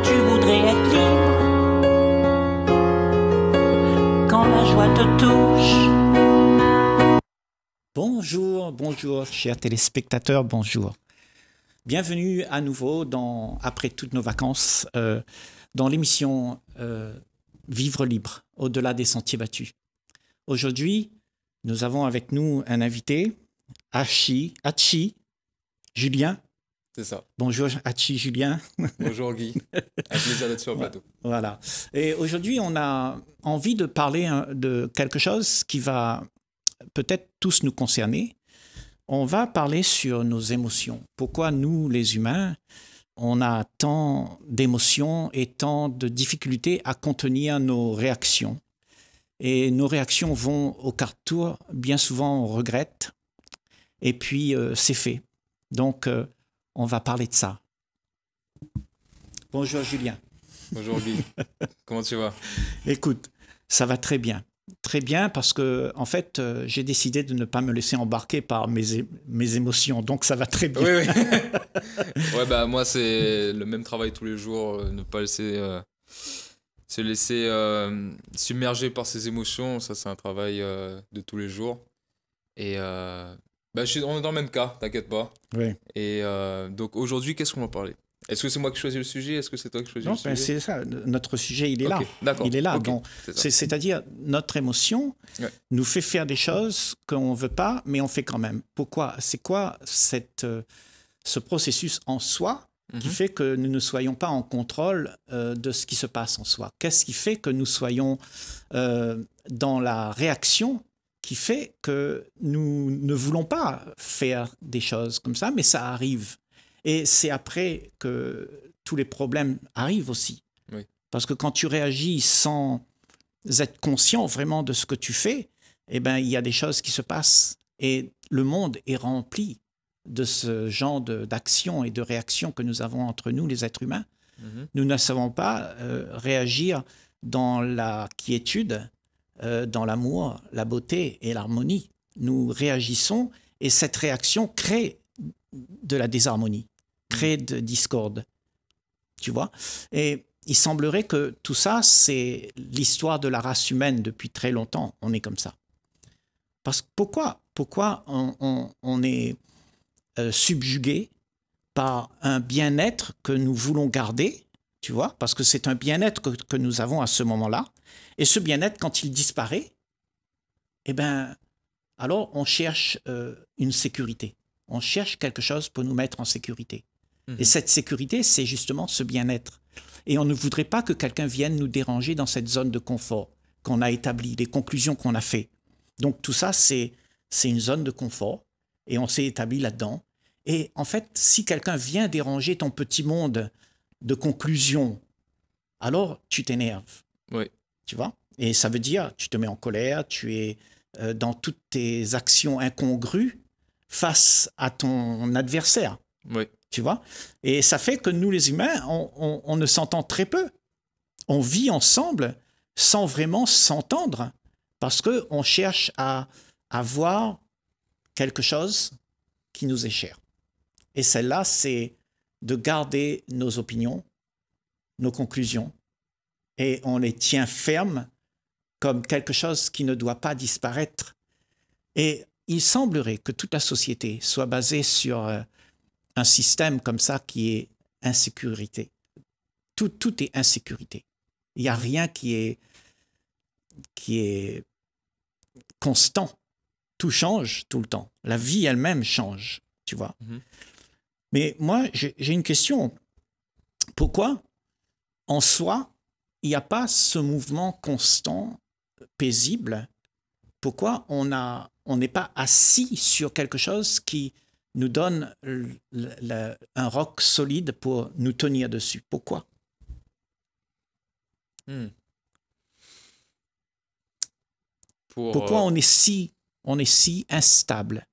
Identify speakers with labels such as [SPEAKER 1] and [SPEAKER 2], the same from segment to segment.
[SPEAKER 1] tu voudrais être libre, quand la joie te touche. Bonjour, bonjour, chers téléspectateurs, bonjour. Bienvenue à nouveau dans, après toutes nos vacances, euh, dans l'émission euh, Vivre libre, au-delà des sentiers battus. Aujourd'hui, nous avons avec nous un invité, Hachi, Hachi Julien c'est ça. Bonjour Hachi Julien.
[SPEAKER 2] Bonjour Guy. Un plaisir d'être sur le plateau.
[SPEAKER 1] Voilà. Et aujourd'hui, on a envie de parler hein, de quelque chose qui va peut-être tous nous concerner. On va parler sur nos émotions. Pourquoi nous, les humains, on a tant d'émotions et tant de difficultés à contenir nos réactions. Et nos réactions vont au tour, Bien souvent, on regrette. Et puis, euh, c'est fait. Donc, euh, on va parler de ça. Bonjour Julien. Bonjour Guy. Comment tu vas Écoute, ça va très bien. Très bien parce que, en fait, euh, j'ai décidé de ne pas me laisser embarquer par mes, mes émotions, donc ça va très bien. Oui,
[SPEAKER 2] oui. ouais, bah, moi, c'est le même travail tous les jours, euh, ne pas laisser, euh, se laisser submerger par ses émotions, ça, c'est un travail de tous les jours. Et bah, on est dans le même cas, t'inquiète pas. Et euh, donc aujourd'hui, qu'est-ce qu'on va parler Est-ce que c'est moi qui choisis le sujet Est-ce que c'est toi qui choisis le sujet Non, c'est
[SPEAKER 1] ça. Notre sujet, il est là. Il est là. C'est-à-dire, notre émotion nous fait faire des choses qu'on ne veut pas, mais on fait quand même. Pourquoi C'est quoi cette, euh, ce processus en soi qui mhm. fait que nous ne soyons pas en contrôle euh, de ce qui se passe en soi Qu'est-ce qui fait que nous soyons dans la réaction qui fait que nous ne voulons pas faire des choses comme ça, mais ça arrive. Et c'est après que tous les problèmes arrivent aussi. Parce que quand tu réagis sans être conscient vraiment de ce que tu fais, eh ben, il y a des choses qui se passent. Et le monde est rempli de ce genre d'actions et de réactions que nous avons entre nous, les êtres humains. Mhm. Nous ne savons pas euh, réagir dans la quiétude euh, dans l'amour, la beauté et l'harmonie. Nous réagissons et cette réaction crée de la désharmonie, crée mm. de discorde. Tu vois Et il semblerait que tout ça, c'est l'histoire de la race humaine depuis très longtemps. On est comme ça. Parce que pourquoi Pourquoi on, est euh, subjugué par un bien-être que nous voulons garder tu parce que c'est un bien-être que, nous avons à ce moment-là. Et ce bien-être, quand il disparaît, eh bien, alors on cherche euh, une sécurité. On cherche quelque chose pour nous mettre en sécurité. Mmh. Et cette sécurité, c'est justement ce bien-être. Et on ne voudrait pas que quelqu'un vienne nous déranger dans cette zone de confort qu'on a établie, les conclusions qu'on a faites. Donc tout ça, c'est une zone de confort et on s'est établi là-dedans. Et en fait, si quelqu'un vient déranger ton petit monde, de conclusion, alors tu t'énerves. Oui. Tu vois Et ça veut dire, tu te mets en colère, tu es euh, dans toutes tes actions incongrues face à ton adversaire. Oui. Tu vois Et ça fait que nous, les humains, on, on ne s'entend très peu. On vit ensemble sans vraiment s'entendre parce qu'on cherche à avoir quelque chose qui nous est cher. Et celle-là, c'est de garder nos opinions, nos conclusions, et on les tient fermes comme quelque chose qui ne doit pas disparaître. Et il semblerait que toute la société soit basée sur euh, un système comme ça qui est insécurité. Tout, tout est insécurité. Il n'y a rien qui est, qui est constant. Tout change tout le temps. La vie elle-même change, tu vois. Mm-hmm. Mais moi, j'ai une question. Pourquoi, en soi, il n'y a pas ce mouvement constant, paisible Pourquoi on a on n'est pas assis sur quelque chose qui nous donne un roc solide pour nous tenir dessus. Pourquoi hmm. Pourquoi euh, on est si on est si instable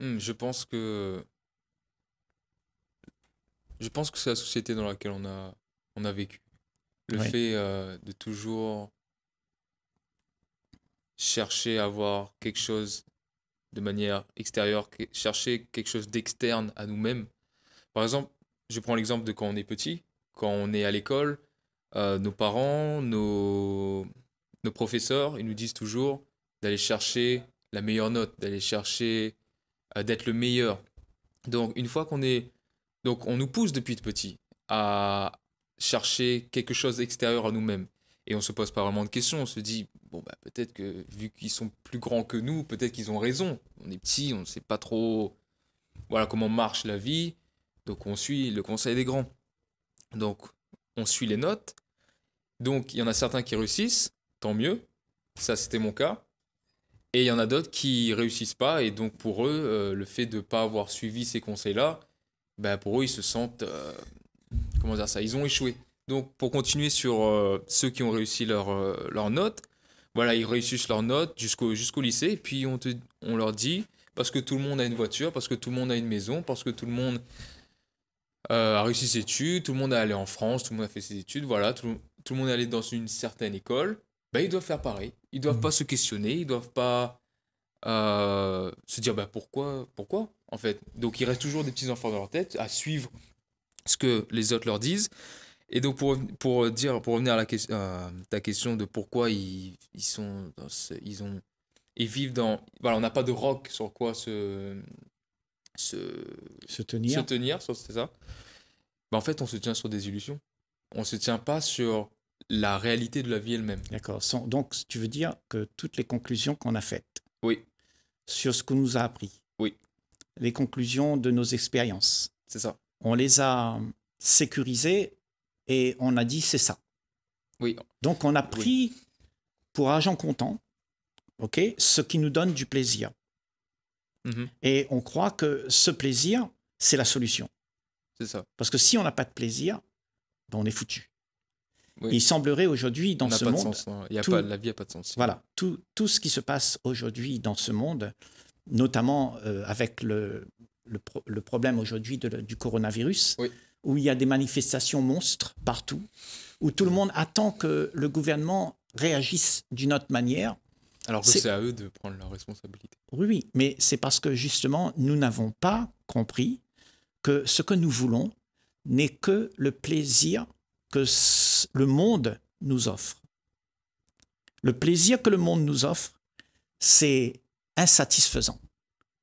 [SPEAKER 2] hmm, Je pense que je pense que c'est la société dans laquelle on a, on a vécu. Le fait euh, de toujours chercher à avoir quelque chose de manière extérieure, chercher quelque chose d'externe à nous-mêmes. Par exemple, je prends l'exemple de quand on est petit, quand on est à l'école, euh, nos parents, nos, nos professeurs, ils nous disent toujours d'aller chercher la meilleure note, d'aller chercher euh, d'être le meilleur. Donc une fois qu'on est donc on nous pousse depuis de petit à chercher quelque chose extérieur à nous-mêmes. Et on se pose pas vraiment de questions, on se dit, bon, bah, peut-être que vu qu'ils sont plus grands que nous, peut-être qu'ils ont raison. On est petit, on ne sait pas trop voilà comment marche la vie, donc on suit le conseil des grands. Donc on suit les notes. Donc il y en a certains qui réussissent, tant mieux, ça c'était mon cas. Et il y en a d'autres qui réussissent pas, et donc pour eux, euh, le fait de ne pas avoir suivi ces conseils-là, bah, pour eux, ils se sentent. Euh, comment dire ça Ils ont échoué. Donc, pour continuer sur euh, ceux qui ont réussi leur, euh, leur note, voilà, ils réussissent leur note jusqu'au jusqu'au lycée, et puis on, on leur dit, parce que tout le monde a une voiture, parce que tout le monde a une maison, parce que tout le monde euh, a réussi ses études, tout le monde a allé en France, tout le monde a fait ses études, voilà, tout, le monde est allé dans une certaine école, bah, ils doivent faire pareil. Ils doivent mmh. pas se questionner, ils doivent pas se dire bah, pourquoi, pourquoi en fait. Donc, il reste toujours des petits-enfants dans leur tête à suivre ce que les autres leur disent. Et donc, pour, pour, dire, pour revenir à la question, ta question de pourquoi ils, sont ils ont, ils vivent dans. Voilà, on n'a pas de rock sur quoi se. se, se tenir. Se tenir, c'est ça. Ben, en fait, on se tient sur des illusions. On ne se tient pas sur la
[SPEAKER 1] réalité de la vie elle-même. D'accord. Donc, tu veux dire que toutes les conclusions qu'on a faites oui. sur ce qu'on nous a appris, les conclusions de nos expériences. C'est ça. On les a sécurisées et on a dit c'est ça. Oui. Donc on a pris pour agent comptant, ok, ce qui nous donne du plaisir. Mm-hmm. Et on croit que ce plaisir, c'est la solution. C'est ça. Parce que si on n'a pas de plaisir, ben, on est foutu. Il semblerait aujourd'hui dans ce monde, hein. Il y a la vie n'a pas de sens. Voilà, tout, tout ce qui se passe aujourd'hui dans ce monde, notamment euh, avec le, problème aujourd'hui du coronavirus, où il y a des manifestations monstres partout, où tout le monde attend que le gouvernement réagisse d'une autre manière. Alors que c'est à eux de prendre leur responsabilité. oui, mais c'est parce que justement, nous n'avons pas compris que ce que nous voulons n'est que le plaisir que le monde nous offre. Le plaisir que le monde nous offre, c'est insatisfaisant.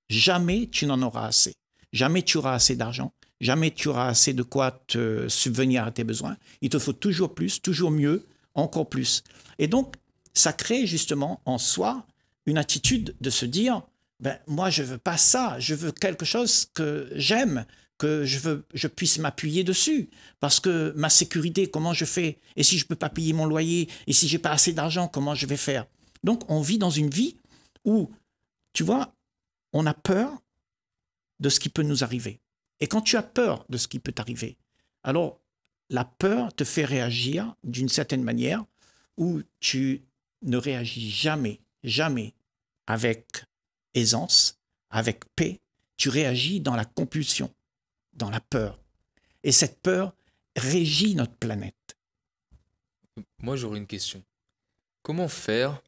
[SPEAKER 1] Jamais tu n'en auras assez. Jamais tu auras assez d'argent. Jamais tu auras assez de quoi te subvenir à tes besoins. Il te faut toujours plus, toujours mieux, encore plus. Et donc, ça crée justement en soi une attitude de se dire, ben, moi je veux pas ça, je veux quelque chose que j'aime, que je veux, je puisse m'appuyer dessus, parce que ma sécurité, comment je fais Et si je ne peux pas payer mon loyer, et si j'ai pas assez d'argent, comment je vais faire Donc on vit dans une vie où tu vois, on a peur de ce qui peut nous arriver. Et quand tu as peur de ce qui peut t'arriver, alors la peur te fait réagir d'une certaine manière où tu ne réagis jamais, jamais avec aisance, avec paix. Tu réagis dans la compulsion, dans la peur. Et cette peur régit notre planète. Moi,
[SPEAKER 2] j'aurais une question. Comment faire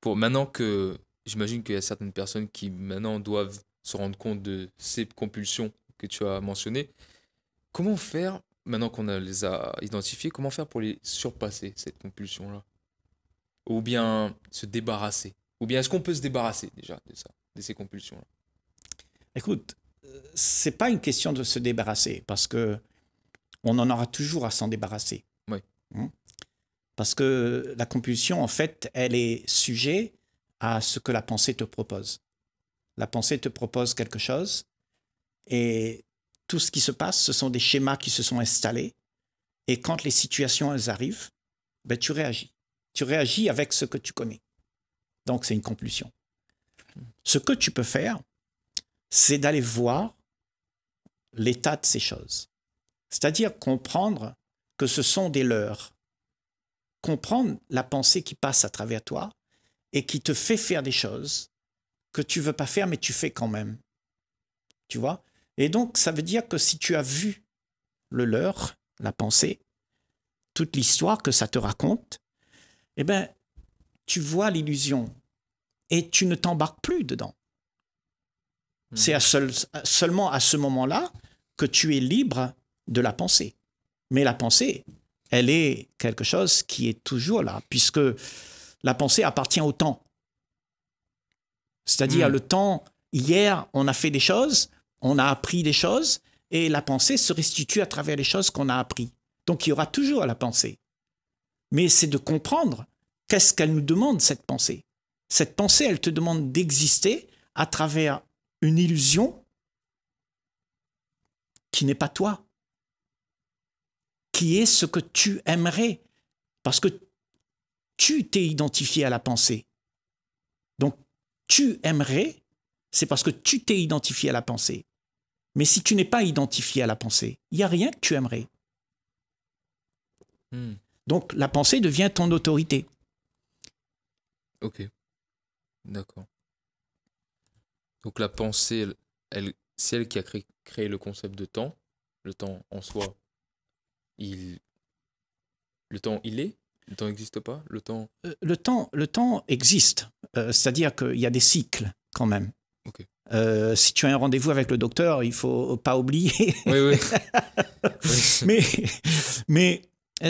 [SPEAKER 2] pour, maintenant que j'imagine qu'il y a certaines personnes qui maintenant doivent se rendre compte de ces compulsions que tu as mentionnées. Comment faire, maintenant qu'on les a identifiées, comment faire pour les surpasser, cette compulsion-là Ou bien se débarrasser Ou bien est-ce qu'on peut se débarrasser déjà de ça, de ces compulsions-là
[SPEAKER 1] Écoute, euh, c'est pas une question de se débarrasser, parce que on en aura toujours à s'en débarrasser. Oui. Hein parce que la compulsion, en fait, elle est sujet à ce que la pensée te propose. La pensée te propose quelque chose et tout ce qui se passe, ce sont des schémas qui se sont installés. Et quand les situations arrivent, ben, tu réagis. Tu réagis avec ce que tu connais. Donc c'est une compulsion. Ce que tu peux faire, c'est d'aller voir l'état de ces choses. C'est-à-dire comprendre que ce sont des leurs. Comprendre la pensée qui passe à travers toi et qui te fait faire des choses que tu veux pas faire, mais tu fais quand même. Tu vois Et donc, ça veut dire que si tu as vu le leurre, la pensée, toute l'histoire que ça te raconte, eh bien, tu vois l'illusion et tu ne t'embarques plus dedans. Mmh. c'est à seul, seulement à ce moment-là que tu es libre de la pensée. Mais la pensée, elle est quelque chose qui est toujours là, puisque la pensée appartient au temps. C'est-à-dire hmm. le temps, hier, on a fait des choses, on a appris des choses, et la pensée se restitue à travers les choses qu'on a apprises. Donc il y aura toujours la pensée. Mais c'est de comprendre qu'est-ce qu'elle nous demande, cette pensée. Cette pensée, elle te demande d'exister à travers une illusion qui n'est pas toi, qui est ce que tu aimerais. Parce que tu t'es identifié à la pensée. Donc, tu aimerais, c'est parce que tu t'es identifié à la pensée. Mais si tu n'es pas identifié à la pensée, il n'y a rien que tu aimerais. Hmm. Donc, la pensée devient ton autorité.
[SPEAKER 2] Ok. D'accord. Donc, la pensée, elle, c'est elle qui a créé, créé le concept de temps. Le temps en soi, il. Le temps, il est le temps n'existe pas Le temps
[SPEAKER 1] euh, le, temps, le temps existe. Euh, c'est-à-dire qu'il y a des cycles quand même. Euh, si tu as un rendez-vous avec le docteur, il faut pas oublier. Oui, oui. mais, mais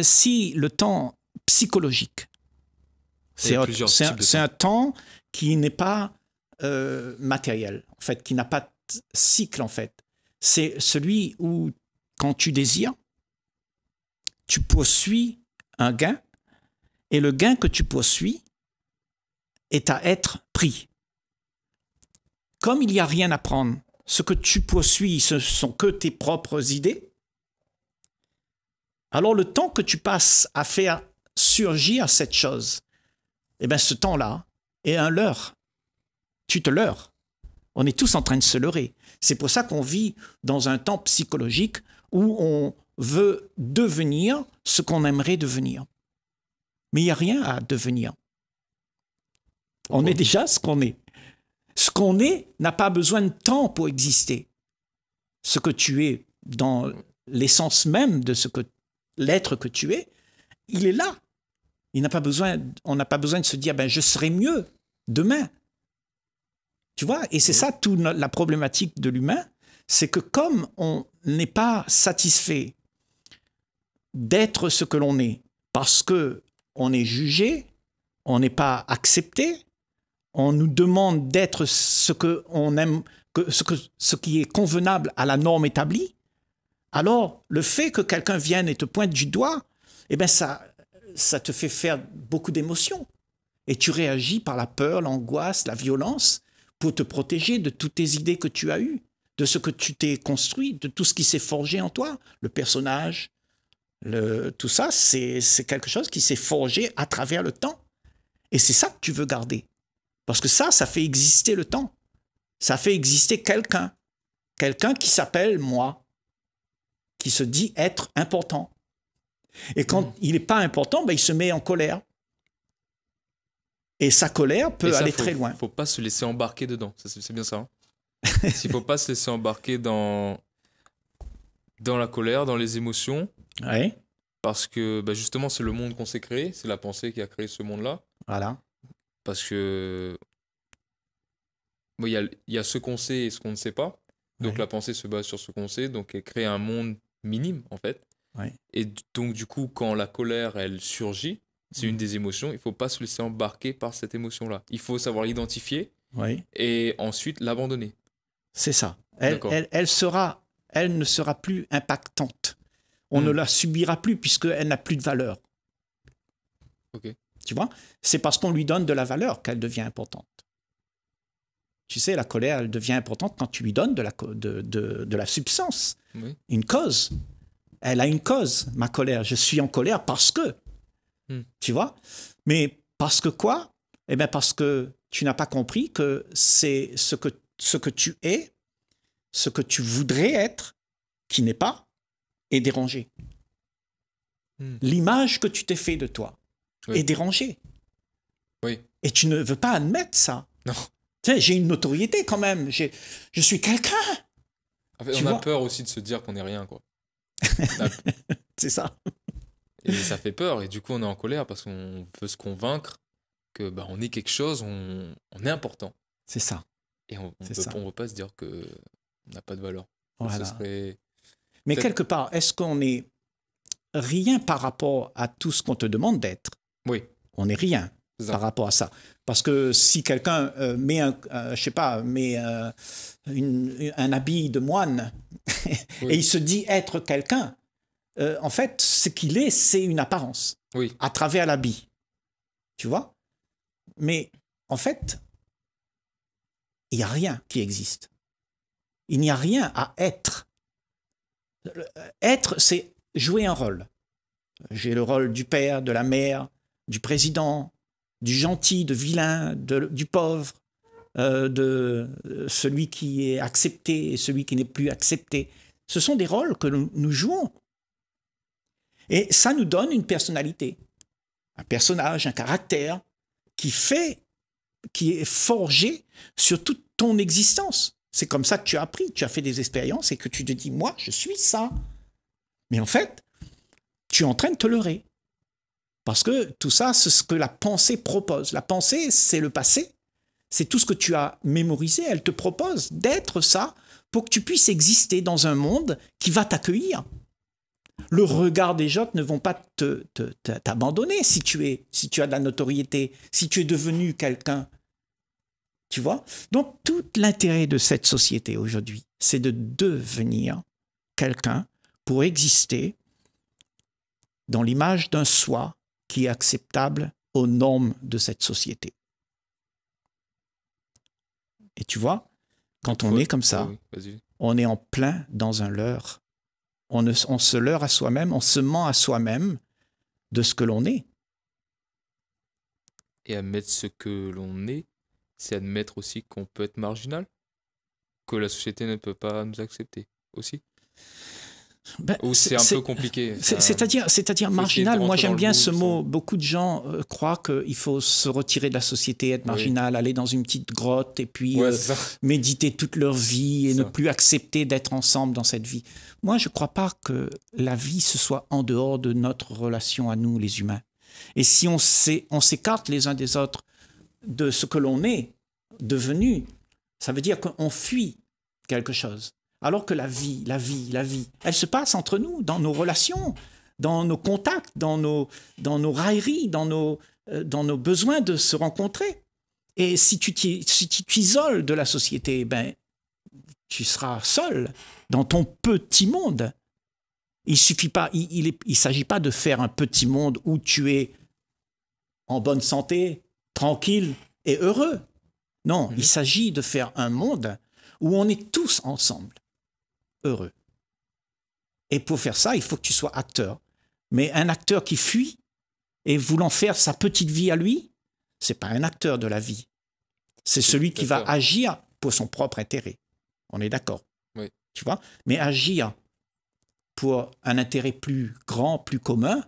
[SPEAKER 1] si le temps psychologique, c'est un, un, temps qui n'est pas matériel, en fait, qui n'a pas de cycle, en fait. C'est celui où, quand tu désires, tu poursuis un gain et le gain que tu poursuis est à être pris. Comme il n'y a rien à prendre, ce que tu poursuis, ce sont que tes propres idées, alors le temps que tu passes à faire surgir cette chose, eh bien ce temps-là est un leurre. Tu te leurres. On est tous en train de se leurrer. C'est pour ça qu'on vit dans un temps psychologique où on veut devenir ce qu'on aimerait devenir. Mais il n'y a rien à devenir. On est déjà ce qu'on est. Ce qu'on est n'a pas besoin de temps pour exister. Ce que tu es dans l'essence même de ce que l'être que tu es, il est là. Il n'a pas besoin, on n'a pas besoin de se dire ben je serai mieux demain. Tu vois, et c'est mmh. ça toute la problématique de l'humain, c'est que comme on n'est pas satisfait d'être ce que l'on est, parce que on est jugé, on n'est pas accepté, on nous demande d'être ce que on aime, ce, ce qui est convenable à la norme établie. Alors, le fait que quelqu'un vienne et te pointe du doigt, eh bien, ça, ça te fait faire beaucoup d'émotions. Et tu réagis par la peur, l'angoisse, la violence pour te protéger de toutes tes idées que tu as eues, de ce que tu t'es construit, de tout ce qui s'est forgé en toi, le personnage, le, tout ça, c'est quelque chose qui s'est forgé à travers le temps. Et c'est ça que tu veux garder. Parce que ça, ça fait exister le temps. Ça fait exister quelqu'un. Quelqu'un qui s'appelle moi, qui se dit être important. Et quand mm. il n'est pas important, ben, il se met en colère. Et sa colère peut aller très
[SPEAKER 2] loin. Il ne faut pas se laisser embarquer dedans. C'est bien ça. Hein. il ne faut pas se laisser embarquer dans, dans la colère, dans les émotions, Ouais. Parce que bah, justement, c'est le monde qu'on s'est créé, c'est la pensée qui a créé ce monde-là. Voilà. Parce que il y, a, y, a, ce qu'on sait et ce qu'on ne sait pas. Donc la pensée se base sur ce qu'on sait, donc elle crée un monde minime en fait. Ouais. Et donc du coup, quand la colère, elle surgit, c'est une mm. des émotions, il ne faut pas se laisser embarquer par cette émotion-là. Il faut savoir l'identifier ouais. et ensuite l'abandonner. C'est ça. elle,
[SPEAKER 1] elle, sera, elle ne sera plus impactante on ne hmm. la subira plus puisqu'elle n'a plus de valeur. Tu vois C'est parce qu'on lui donne de la valeur qu'elle devient importante. Tu sais, la colère, elle devient importante quand tu lui donnes de la, de, la substance, une cause. Elle a une cause, ma colère. Je suis en colère parce que. Hmm. Tu vois Mais parce que quoi Eh bien, parce que tu n'as pas compris que c'est ce que, ce que tu es, ce que tu voudrais être, qui n'est pas, est dérangé. Hmm. L'image que tu t'es fait de toi est dérangée. Oui. Et tu ne veux pas admettre ça. Non. Tu sais, j'ai une notoriété quand même. j'ai Je suis quelqu'un.
[SPEAKER 2] on a peur aussi de se dire qu'on n'est rien, quoi. C'est ça. Et ça fait peur. Et du coup, on est en colère parce qu'on veut se convaincre que bah, on est quelque chose, on, on est important. C'est
[SPEAKER 1] ça. Et on ne
[SPEAKER 2] peut, pas se dire qu'on n'a pas de valeur. Ce mais quelque
[SPEAKER 1] part, est-ce qu'on est rien par rapport à tout ce qu'on te demande d'être Oui. On n'est rien par rapport à ça. Parce que si quelqu'un euh, met un, euh, je sais pas, met euh, un habit de moine et il se dit être quelqu'un, en fait, ce qu'il est, c'est une apparence à travers l'habit. Tu vois Mais en fait, il n'y a rien qui existe. Il n'y a rien à être. Euh, être, c'est jouer un rôle. J'ai le rôle du père, de la mère, du président, du gentil, de vilain, du pauvre, euh, de euh, celui qui est accepté et celui qui n'est plus accepté. Ce sont des rôles que nous, nous jouons. Et ça nous donne une personnalité, un personnage, un caractère qui fait, qui est forgé sur toute ton existence. C'est comme ça que tu as appris, tu as fait des expériences et que tu te dis, moi, je suis ça. Mais en fait, tu es en train de te leurrer. Parce que tout ça, c'est ce que la pensée propose. La pensée, c'est le passé, c'est tout ce que tu as mémorisé. Elle te propose d'être ça pour que tu puisses exister dans un monde qui va t'accueillir. Le regard des autres ne vont pas t'abandonner te, te, si, tu es, si tu as de la notoriété, si tu es devenu quelqu'un tu vois Donc tout l'intérêt de cette société aujourd'hui, c'est de devenir quelqu'un pour exister dans l'image d'un soi qui est acceptable aux normes de cette société. Et tu vois, quand on est comme ça, on est en plein dans un leurre. On, on se leurre à soi-même, on se ment à soi-même de ce que l'on est.
[SPEAKER 2] Et à mettre ce que l'on est c'est admettre aussi qu'on peut être marginal, que la société ne peut pas nous accepter aussi.
[SPEAKER 1] Ben, Ou c'est un peu compliqué. C'est-à-dire, c'est-à-dire marginal. Moi, j'aime bien ce mot. Beaucoup de gens euh, croient qu'il faut se retirer de la société, être marginal, aller dans une petite grotte et puis euh, méditer toute leur vie et ne plus accepter d'être ensemble dans cette vie. Moi, je ne crois pas que la vie ce soit en dehors de notre relation à nous, les humains. Et si on s'écarte les uns des autres, de ce que l'on est devenu, ça veut dire qu'on fuit quelque chose. Alors que la vie, la vie, la vie, elle se passe entre nous, dans nos relations, dans nos contacts, dans nos, dans nos railleries, dans nos, euh, dans nos besoins de se rencontrer. Et si tu t'isoles de la société, ben, tu seras seul dans ton petit monde. Il suffit pas, il, il, il s'agit pas de faire un petit monde où tu es en bonne santé, tranquille et heureux. Non, il mhm. s'agit de faire un monde où on est tous ensemble, heureux. Et pour faire ça, il faut que tu sois acteur. Mais un acteur qui fuit et voulant faire sa petite vie à lui, c'est pas un acteur de la vie. C'est celui qui va agir pour son propre intérêt. On est d'accord. Tu vois Mais agir pour un intérêt plus grand, plus commun,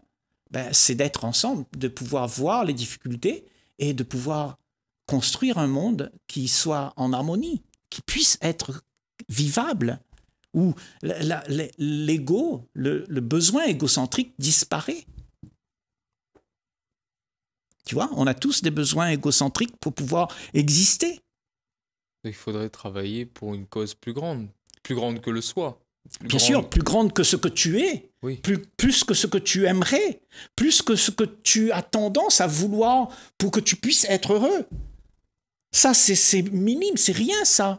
[SPEAKER 1] ben, c'est d'être ensemble, de pouvoir voir les difficultés et de pouvoir construire un monde qui soit en harmonie, qui puisse être vivable, où l'ego, le, besoin égocentrique disparaît. Tu vois, on a tous des besoins égocentriques pour pouvoir exister.
[SPEAKER 2] Il faudrait travailler pour une cause plus grande, plus grande que le soi. Bien sûr,
[SPEAKER 1] plus grande que ce que tu es, plus, plus que ce que tu aimerais, plus que ce que tu as tendance à vouloir pour que tu puisses être heureux. Ça, c'est minime, c'est rien ça.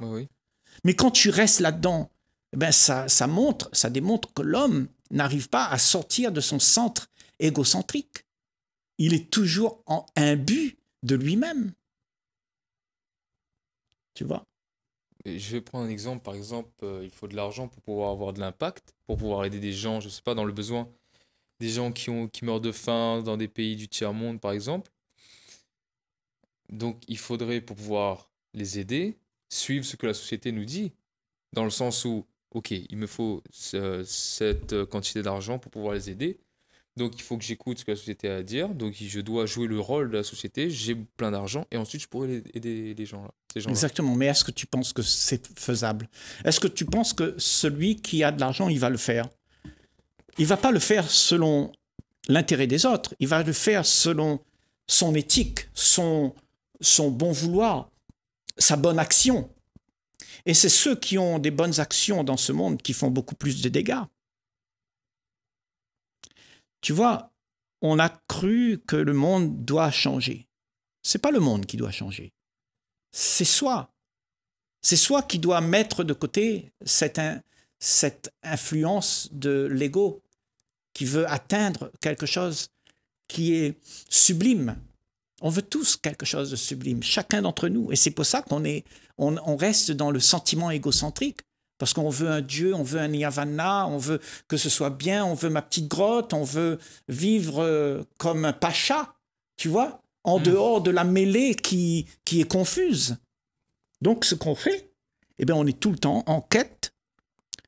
[SPEAKER 1] Mais quand tu restes là-dedans, eh ben ça, ça montre, ça démontre que l'homme n'arrive pas à sortir de son centre égocentrique. Il est toujours en imbu de lui-même. Tu vois
[SPEAKER 2] je vais prendre un exemple, par exemple, euh, il faut de l'argent pour pouvoir avoir de l'impact, pour pouvoir aider des gens, je ne sais pas, dans le besoin, des gens qui, ont, qui meurent de faim dans des pays du tiers-monde, par exemple. Donc il faudrait, pour pouvoir les aider, suivre ce que la société nous dit, dans le sens où, ok, il me faut cette euh, quantité d'argent pour pouvoir les aider, donc il faut que j'écoute ce que la société a à dire, donc je dois jouer le rôle de la société, j'ai plein d'argent, et ensuite je pourrais aider les gens là. Exactement,
[SPEAKER 1] mais est-ce que tu penses que c'est faisable Est-ce que tu penses que celui qui a de l'argent, il va le faire Il va pas le faire selon l'intérêt des autres, il va le faire selon son éthique, son, son bon vouloir, sa bonne action. Et c'est ceux qui ont des bonnes actions dans ce monde qui font beaucoup plus de dégâts. Tu vois, on a cru que le monde doit changer. C'est pas le monde qui doit changer c'est soi. C'est soi qui doit mettre de côté cette, influence de l'ego qui veut atteindre quelque chose qui est sublime. On veut tous quelque chose de sublime, chacun d'entre nous. Et c'est pour ça qu'on est, on, reste dans le sentiment égocentrique. Parce qu'on veut un Dieu, on veut un Yavanna, on veut que ce soit bien, on veut ma petite grotte, on veut vivre euh, comme un pacha, tu vois en mm. dehors de la mêlée qui, qui est confuse. Donc ce qu'on fait, eh bien, on est tout le temps en quête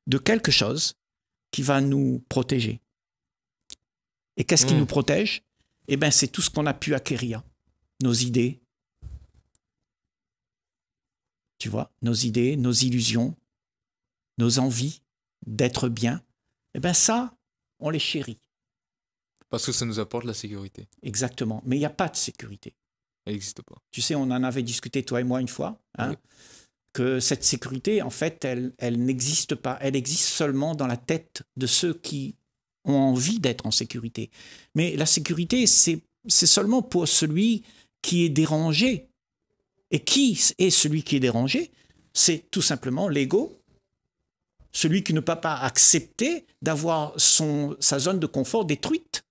[SPEAKER 1] de quelque chose qui va nous protéger. Et qu'est-ce qui mm. nous protège Eh bien, c'est tout ce qu'on a pu acquérir. Nos idées, tu vois, nos idées, nos illusions, nos envies d'être bien. Eh bien, ça, on les chérit.
[SPEAKER 2] Parce que ça nous apporte la sécurité.
[SPEAKER 1] Exactement. Mais il n'y a pas de sécurité. Elle n'existe pas. Tu sais, on en avait discuté, toi et moi, une fois, hein, que cette sécurité, en fait, elle, elle n'existe pas. Elle existe seulement dans la tête de ceux qui ont envie d'être en sécurité. Mais la sécurité, c'est seulement pour celui qui est dérangé. Et qui est celui qui est dérangé C'est tout simplement l'ego, celui qui ne peut pas accepter d'avoir sa zone de confort détruite.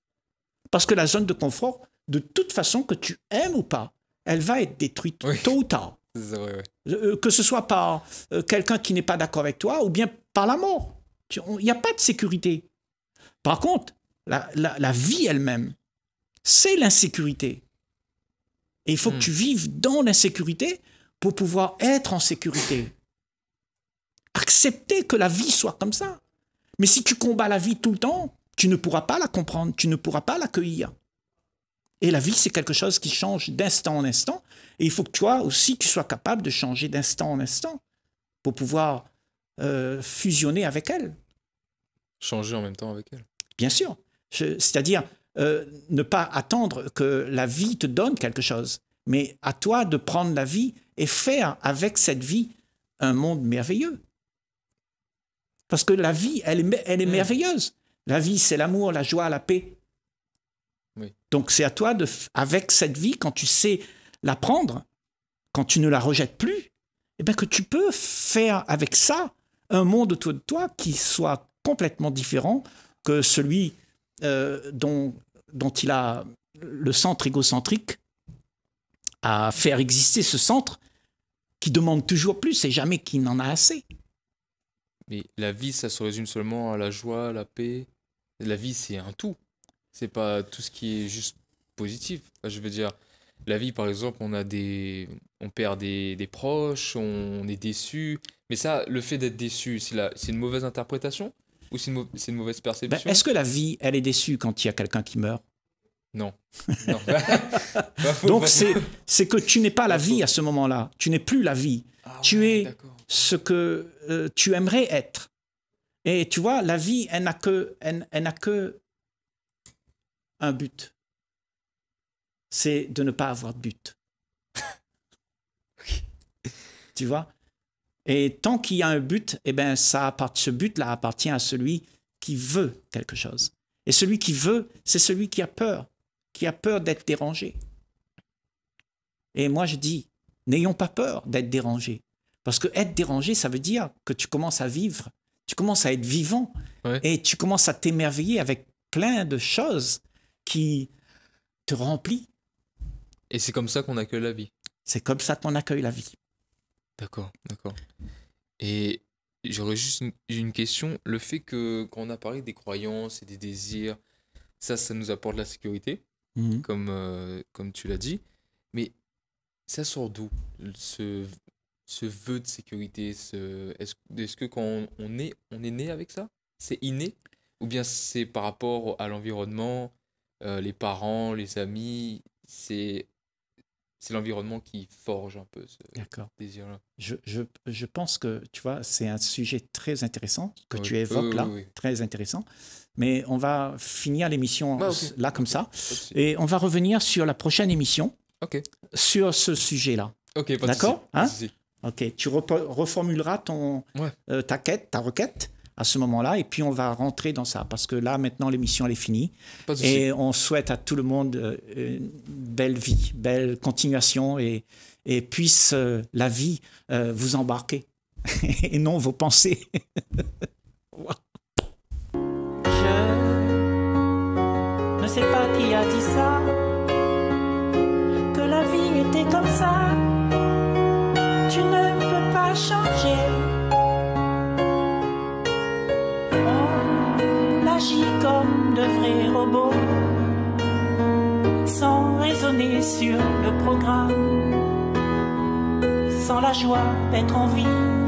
[SPEAKER 1] Parce que la zone de confort, de toute façon, que tu aimes ou pas, elle va être détruite tôt ou tard. Euh, euh, que ce soit par euh, quelqu'un qui n'est pas d'accord avec toi ou bien par la mort. Il n'y a pas de sécurité. Par contre, la, vie elle-même, c'est l'insécurité. Et il faut que hmm. tu vives dans l'insécurité pour pouvoir être en sécurité. Accepter que la vie soit comme ça. Mais si tu combats la vie tout le temps, tu ne pourras pas la comprendre, tu ne pourras pas l'accueillir. Et la vie, c'est quelque chose qui change d'instant en instant. Et il faut que toi aussi, tu sois capable de changer d'instant en instant pour pouvoir euh, fusionner avec elle. Changer en même temps avec elle. Bien sûr. C'est-à-dire euh, ne pas attendre que la vie te donne quelque chose, mais à toi de prendre la vie et faire avec cette vie un monde merveilleux. Parce que la vie, elle est, mm. merveilleuse. La vie, c'est l'amour, la joie, la paix. Donc c'est à toi, de, avec cette vie, quand tu sais la prendre, quand tu ne la rejettes plus, eh bien que tu peux faire avec ça un monde autour de toi qui soit complètement différent que celui euh, dont, dont il a le centre égocentrique à faire exister ce centre qui demande toujours plus et jamais qui n'en a assez.
[SPEAKER 2] Mais la vie, ça se résume seulement à la joie, la paix, la vie, c'est un tout. C'est pas tout ce qui est juste positif. Je veux dire, la vie, par exemple, on a des, on perd des, des proches, on, est déçu. Mais ça, le fait d'être déçu, c'est une mauvaise interprétation ou c'est une, mauvaise perception ben, Est-ce que la
[SPEAKER 1] vie, elle est déçue quand il y a quelqu'un qui meurt Non. Donc c'est que tu n'es pas la vie à ce moment-là. Tu n'es plus la vie. Ah tu es ce que euh, tu aimerais être. Et tu vois, la vie, elle n'a que, elle, n'a que un but. C'est de ne pas avoir de but. tu vois Et tant qu'il y a un but, eh ben, ça ce but-là appartient à celui qui veut quelque chose. Et celui qui veut, c'est celui qui a peur, qui a peur d'être dérangé. Et moi, je dis, n'ayons pas peur d'être dérangé. Parce que être dérangé, ça veut dire que tu commences à vivre commence à être vivant et tu commences à t'émerveiller avec plein de choses qui te remplissent. Et c'est comme ça qu'on accueille la vie. C'est comme ça qu'on accueille la vie.
[SPEAKER 2] D'accord, d'accord. Et j'aurais juste une, question. Le fait que quand on a parlé des croyances et des désirs, ça, ça nous apporte la sécurité, mhm. comme, euh, comme tu l'as dit. Mais ça sort d'où ce, ce vœu de sécurité ce... Est-ce que quand on est, on est né avec ça C'est inné Ou bien c'est par rapport à l'environnement, euh, les parents, les amis C'est c'est l'environnement qui forge un peu ce
[SPEAKER 1] désir-là. Je, je, je, pense que, tu vois, c'est un sujet très intéressant que tu évoques là, très intéressant. Mais on va finir l'émission bah, là comme ça. Et on va revenir sur la prochaine émission sur ce sujet-là. D'accord hein? Ok, tu reformuleras ton, euh, ta quête, ta requête à ce moment-là, et puis on va rentrer dans ça, parce que là, maintenant, l'émission, elle est finie. Et on souhaite à tout le monde euh, une belle vie, belle continuation, et, et puisse euh, la vie vous embarquer, et non vos pensées. Je ne sais pas qui a dit ça, que la vie était comme ça. On agit comme de vrais robots, sans raisonner sur le programme, sans la joie d'être en vie.